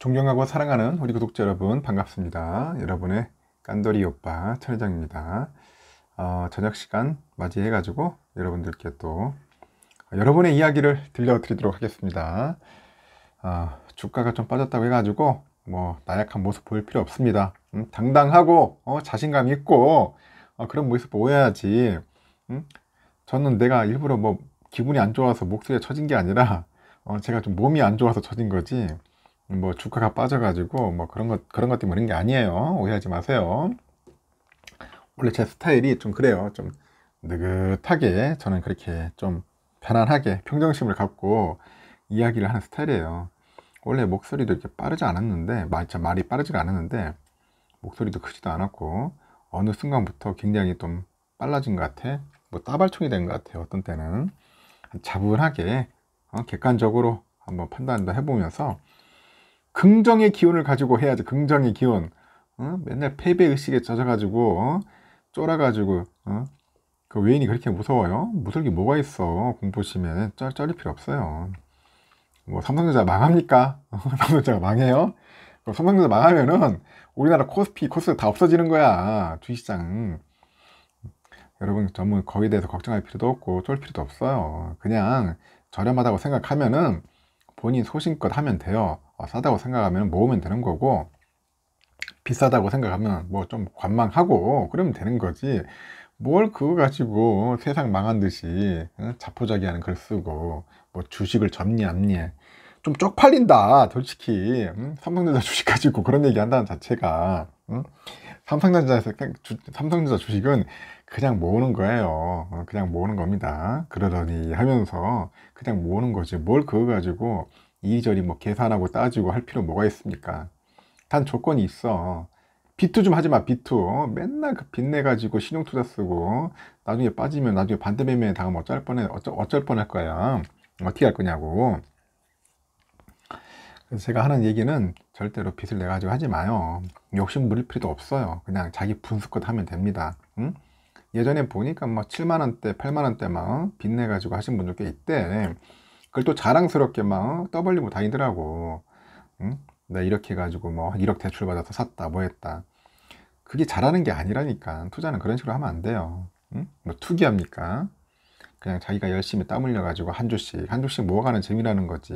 존경하고 사랑하는 우리 구독자 여러분 반갑습니다. 여러분의 깐돌이 오빠 천회장입니다. 어, 저녁 시간 맞이해가지고 여러분들께 또 여러분의 이야기를 들려드리도록 하겠습니다. 어, 주가가 좀 빠졌다고 해가지고 뭐 나약한 모습 보일 필요 없습니다. 음, 당당하고 어, 자신감 있고 어, 그런 모습 보여야지. 음? 저는 내가 일부러 뭐 기분이 안 좋아서 목소리가 처진 게 아니라 어, 제가 좀 몸이 안 좋아서 처진 거지. 뭐 주가가 빠져가지고 뭐 그런 것 그런 것 때문에 그런 게 아니에요. 오해하지 마세요. 원래 제 스타일이 좀 그래요. 좀 느긋하게 저는 그렇게 좀 편안하게 평정심을 갖고 이야기를 하는 스타일이에요. 원래 목소리도 이렇게 빠르지 않았는데 말, 말이 빠르지가 않았는데 목소리도 크지도 않았고 어느 순간부터 굉장히 좀 빨라진 것 같아. 뭐 따발총이 된 것 같아요. 어떤 때는 자분하게 어, 객관적으로 한번 판단도 해보면서 긍정의 기운을 가지고 해야지 긍정의 기운. 어? 맨날 패배 의식에 젖어가지고 어? 쫄아가지고 어? 그 외인이 그렇게 무서워요? 무서울 게 뭐가 있어? 공포심에 쩔, 쩔릴 필요 없어요. 뭐 삼성전자 망합니까? 삼성전자가 망해요? 삼성전자 망하면은 우리나라 코스피 코스 다 없어지는 거야 주시장. 식 여러분 전문 거기에 대해서 걱정할 필요도 없고 쫄 필요도 없어요. 그냥 저렴하다고 생각하면은 본인 소신껏 하면 돼요. 어, 싸다고 생각하면 모으면 되는 거고 비싸다고 생각하면 뭐 좀 관망하고 그러면 되는 거지. 뭘 그거 가지고 세상 망한 듯이 자포자기하는 글 쓰고 뭐 주식을 접니 안니 좀 쪽팔린다 솔직히 음? 삼성전자 주식 가지고 그런 얘기 한다는 자체가 음? 삼성전자 그 삼성전자 주식은 그냥 모으는 거예요. 어, 그냥 모으는 겁니다. 그러더니 하면서 그냥 모으는 거지. 뭘 그거 가지고 이리저리 뭐 계산하고 따지고 할 필요 뭐가 있습니까? 단 조건이 있어. 비투 좀 하지 마, 비투. 어, 맨날 그 빚내가지고 신용투자 쓰고, 나중에 빠지면 나중에 반대매매 당하면 어쩔 뻔해, 어쩔, 어쩔 뻔할 거야. 어떻게 할 거냐고. 그래서 제가 하는 얘기는 절대로 빚을 내가지고 하지 마요. 욕심 부릴 필요도 없어요. 그냥 자기 분수껏 하면 됩니다. 응? 예전에 보니까 막 7만 원대, 8만 원대 막 빚내 가지고 하신 분들 꽤 있대. 그걸 또 자랑스럽게 막 떠벌리고 다니더라고. 응? 나 이렇게 해가지고 뭐 1억 대출 받아서 샀다, 뭐 했다. 그게 잘하는 게 아니라니까. 투자는 그런 식으로 하면 안 돼요. 응? 뭐 투기합니까? 그냥 자기가 열심히 땀 흘려가지고 한 주씩, 한 주씩 모아가는 재미라는 거지.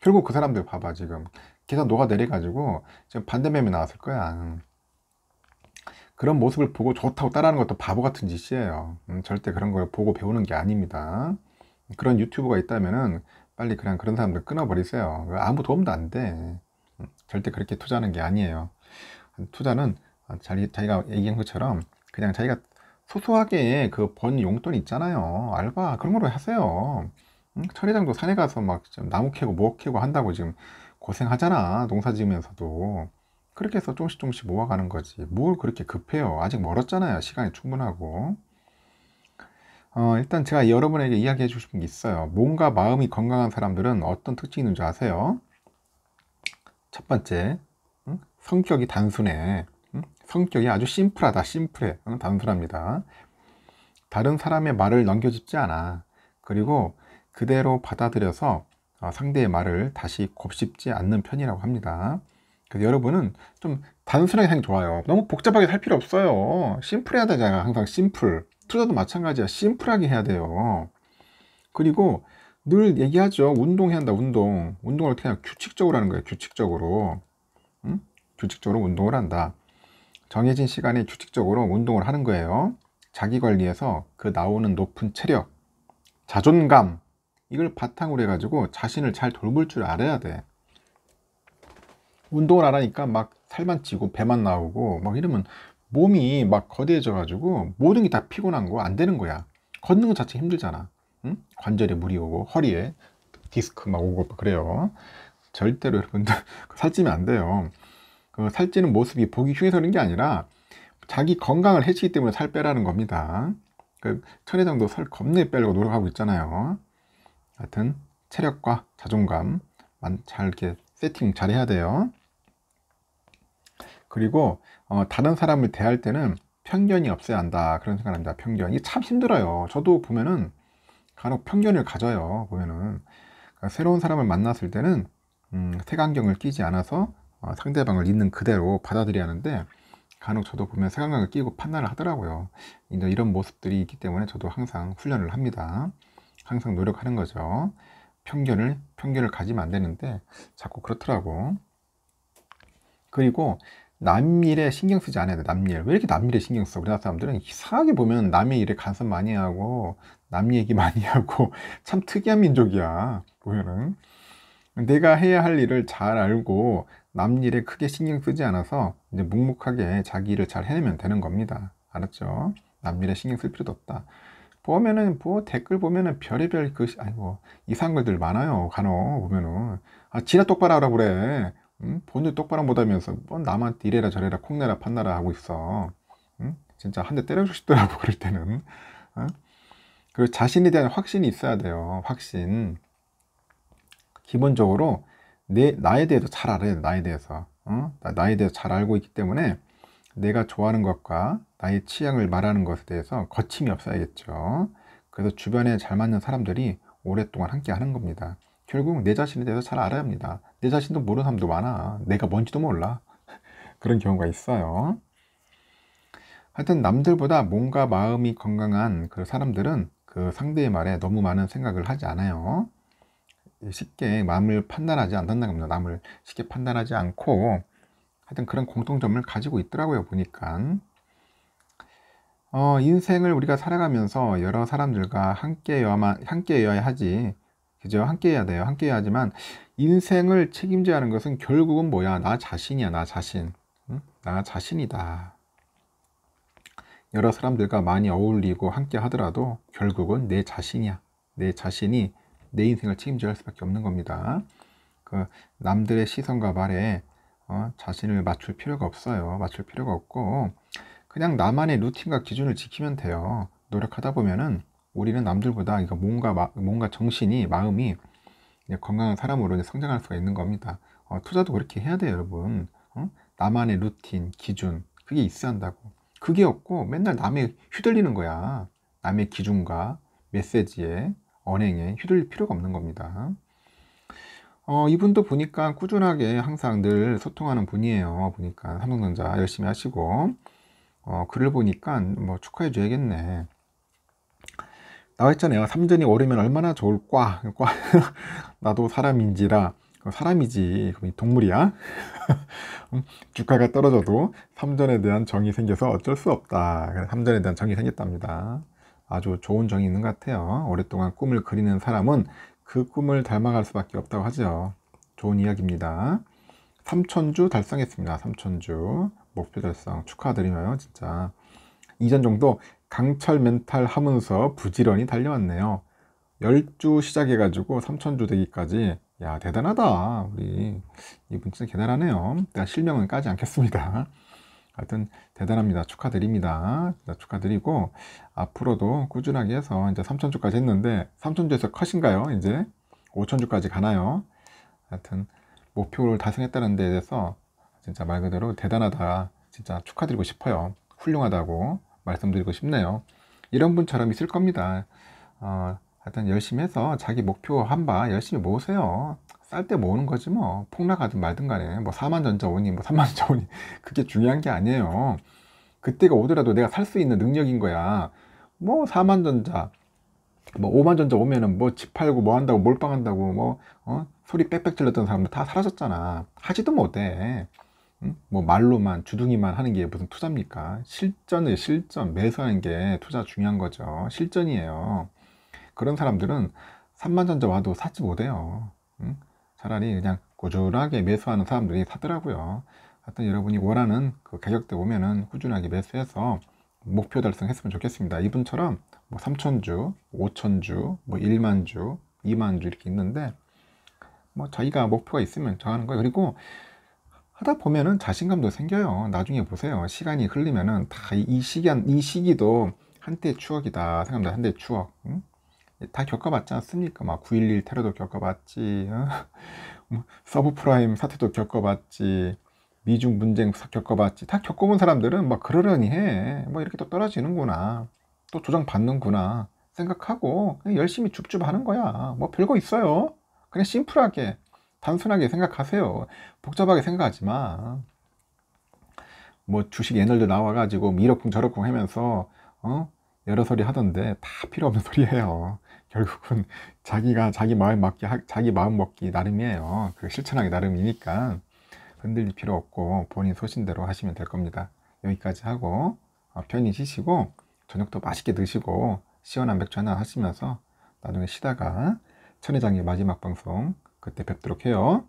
결국 그 사람들 봐봐, 지금. 계산 녹아 내려가지고 지금 반대매매 나왔을 거야. 그런 모습을 보고 좋다고 따라하는 것도 바보 같은 짓이에요. 음, 절대 그런 걸 보고 배우는 게 아닙니다. 그런 유튜브가 있다면은 빨리 그냥 그런 사람들 끊어버리세요. 아무 도움도 안 돼. 음, 절대 그렇게 투자하는 게 아니에요. 투자는 아, 자기, 자기가 얘기한 것처럼 그냥 자기가 소소하게 그 번 용돈 있잖아요. 알바 그런 걸로 하세요. 음, 천회장도 산에 가서 막 나무 캐고 뭐 캐고 한다고 지금 고생하잖아. 농사 지으면서도. 그렇게 해서 조금씩 조금씩 모아가는 거지. 뭘 그렇게 급해요. 아직 멀었잖아요. 시간이 충분하고. 어, 일단 제가 여러분에게 이야기해 주고 싶은 게 있어요. 몸과 마음이 건강한 사람들은 어떤 특징이 있는지 아세요? 첫 번째, 응? 성격이 단순해. 응? 성격이 아주 심플하다. 심플해. 응? 단순합니다. 다른 사람의 말을 넘겨짚지 않아. 그리고 그대로 받아들여서 어, 상대의 말을 다시 곱씹지 않는 편이라고 합니다. 그래서 여러분은 좀 단순하게 사는 게 좋아요. 너무 복잡하게 살 필요 없어요. 심플해야 되잖아. 항상 심플. 투자도 마찬가지야. 심플하게 해야 돼요. 그리고 늘 얘기하죠. 운동해야 한다. 운동. 운동을 어떻게 하냐. 규칙적으로 하는 거예요. 규칙적으로. 응? 규칙적으로 운동을 한다. 정해진 시간에 규칙적으로 운동을 하는 거예요. 자기 관리에서 그 나오는 높은 체력, 자존감, 이걸 바탕으로 해가지고 자신을 잘 돌볼 줄 알아야 돼. 운동을 안 하니까 막 살만 찌고 배만 나오고 막 이러면 몸이 막 거대해져 가지고 모든 게 다 피곤한 거 안 되는 거야 걷는 것 자체 힘들잖아 응? 관절에 무리 오고 허리에 디스크 막 오고 그래요 절대로 여러분들 살찌면 안 돼요 그 살찌는 모습이 보기 흉해서는 게 아니라 자기 건강을 해치기 때문에 살 빼라는 겁니다 그 천혜장도 살 겁내 빼려고 노력하고 있잖아요 하여튼 체력과 자존감 잘 이렇게 세팅 잘 해야 돼요 그리고 어, 다른 사람을 대할 때는 편견이 없어야 한다 그런 생각합니다. 을 편견이 참 힘들어요. 저도 보면은 간혹 편견을 가져요. 보면은 그러니까 새로운 사람을 만났을 때는 음, 색안경을 끼지 않아서 어, 상대방을 있는 그대로 받아들여야 하는데 간혹 저도 보면 색안경을 끼고 판단을 하더라고요. 이제 이런 모습들이 있기 때문에 저도 항상 훈련을 합니다. 항상 노력하는 거죠. 편견을 편견을 가지면 안 되는데 자꾸 그렇더라고. 그리고 남일에 신경 쓰지 않아야 돼 남일 왜 이렇게 남일에 신경 써 우리나라 사람들은 이상하게 보면 남의 일에 간섭 많이 하고 남 얘기 많이 하고 참 특이한 민족이야 보면은 내가 해야 할 일을 잘 알고 남 일에 크게 신경 쓰지 않아서 이제 묵묵하게 자기 일을 잘 해내면 되는 겁니다 알았죠 남 일에 신경 쓸 필요도 없다 보면은 뭐 댓글 보면은 별의별 그 아니 뭐 이상글들 많아요 간혹 보면은 아 지나 똑바로 하라 그래 응? 본일 똑바로 못하면서 뭐 남한테 이래라 저래라 콩내라 판나라 하고 있어. 응? 진짜 한 대 때려주고 싶더라고 그럴 때는. 응? 그리고 자신에 대한 확신이 있어야 돼요. 확신. 기본적으로 내 나에 대해서 잘 알아야 돼. 나에 대해서. 어? 나에 대해서 잘 알고 있기 때문에 내가 좋아하는 것과 나의 취향을 말하는 것에 대해서 거침이 없어야겠죠. 그래서 주변에 잘 맞는 사람들이 오랫동안 함께 하는 겁니다. 결국 내 자신에 대해서 잘 알아야 합니다. 내 자신도 모르는 사람도 많아. 내가 뭔지도 몰라. 그런 경우가 있어요. 하여튼 남들보다 몸과 마음이 건강한 그 사람들은 그 상대의 말에 너무 많은 생각을 하지 않아요. 쉽게 마음을 판단하지 않는다 겁니다. 남을 쉽게 판단하지 않고 하여튼 그런 공통점을 가지고 있더라고요. 보니까 어, 인생을 우리가 살아가면서 여러 사람들과 함께여야만 함께여야 하지 그죠? 함께 해야 돼요. 함께 해야지만 인생을 책임져야 하는 것은 결국은 뭐야? 나 자신이야. 나 자신. 나 자신이다. 여러 사람들과 많이 어울리고 함께 하더라도 결국은 내 자신이야. 내 자신이 내 인생을 책임져야 할 수밖에 없는 겁니다. 그 남들의 시선과 말에 어, 자신을 맞출 필요가 없어요. 맞출 필요가 없고 그냥 나만의 루틴과 기준을 지키면 돼요. 노력하다 보면은 우리는 남들보다 그러니까 뭔가 뭔가 정신이 마음이 건강한 사람으로 성장할 수가 있는 겁니다. 어, 투자도 그렇게 해야 돼요, 여러분. 어? 나만의 루틴, 기준 그게 있어야 한다고. 그게 없고 맨날 남의 휘둘리는 거야. 남의 기준과 메시지에 언행에 휘둘릴 필요가 없는 겁니다. 어, 이분도 보니까 꾸준하게 항상 늘 소통하는 분이에요. 보니까 삼성전자 열심히 하시고 어, 글을 보니까 뭐 축하해 줘야겠네. 나와 있잖아요. 삼전이 오르면 얼마나 좋을까? 과 나도 사람인지라 사람이지 그럼 동물이야 음, 주가가 떨어져도 삼전에 대한 정이 생겨서 어쩔 수 없다 삼전에 대한 정이 생겼답니다 아주 좋은 정이 있는 것 같아요 오랫동안 꿈을 그리는 사람은 그 꿈을 닮아갈 수밖에 없다고 하죠 좋은 이야기입니다 삼천주 달성했습니다 삼천주 목표 달성 축하드리며요 진짜 이전 정도 강철 멘탈 하면서 부지런히 달려왔네요. 10주 시작해가지고 3천주 되기까지 야 대단하다 우리 이분 진짜 대단하네요 내가 실명은 까지 않겠습니다 하여튼 대단합니다 축하드립니다 축하드리고 앞으로도 꾸준하게 해서 이제 3천주까지 했는데 3천주에서 컷인가요 이제 5천주까지 가나요 하여튼 목표를 달성했다는 데에 대해서 진짜 말 그대로 대단하다 진짜 축하드리고 싶어요 훌륭하다고 말씀드리고 싶네요. 이런 분처럼 있을 겁니다. 어, 하여튼 열심히 해서 자기 목표 한 바 열심히 모으세요. 쌀 때 모으는 거지 뭐 폭락하든 말든 간에 뭐 4만 전자 오니 뭐 3만 전자 오니 그게 중요한 게 아니에요. 그때가 오더라도 내가 살 수 있는 능력인 거야. 뭐 4만 전자 뭐 5만 전자 오면은 뭐 집 팔고 뭐 한다고 몰빵한다고 뭐 어? 소리 빽빽 질렀던 사람들 다 사라졌잖아. 하지도 못해. 뭐 말로만 주둥이만 하는 게 무슨 투자입니까? 실전을 실전 매수하는 게 투자 중요한 거죠. 실전이에요. 그런 사람들은 3만 전자 와도 사지 못해요. 차라리 그냥 꾸준하게 매수하는 사람들이 사더라고요. 하여튼 여러분이 원하는 그 가격대 오면은 꾸준하게 매수해서 목표 달성했으면 좋겠습니다. 이분처럼 뭐 3천주, 5천주, 뭐 1만주, 2만주 이렇게 있는데 뭐 자기가 목표가 있으면 정하는 거예요. 그리고 하다 보면은 자신감도 생겨요. 나중에 보세요. 시간이 흘리면은 다 이 시간, 이 시기도 한때의 추억이다. 생각합니다. 한때 추억. 응? 다 겪어봤지 않습니까? 막 9.11 테러도 겪어봤지. 어? 서브프라임 사태도 겪어봤지. 미중 분쟁 겪어봤지. 다 겪어본 사람들은 막 그러려니 해. 뭐 이렇게 또 떨어지는구나. 또 조장받는구나. 생각하고 그냥 열심히 줍줍 하는 거야. 뭐 별거 있어요. 그냥 심플하게 단순하게 생각하세요. 복잡하게 생각하지 마. 뭐 주식 예널도 나와가지고 미러쿵 저러쿵 하면서 어? 여러 소리 하던데 다 필요 없는 소리예요. 결국은 자기가 자기 마음 맞기 자기 마음 먹기 나름이에요. 그 실천하기 나름이니까 흔들릴 필요 없고 본인 소신대로 하시면 될 겁니다. 여기까지 하고 어, 편히 쉬시고 저녁도 맛있게 드시고 시원한 맥주 하나 하시면서 나중에 쉬다가 천회장의 마지막 방송 그때 뵙도록 해요.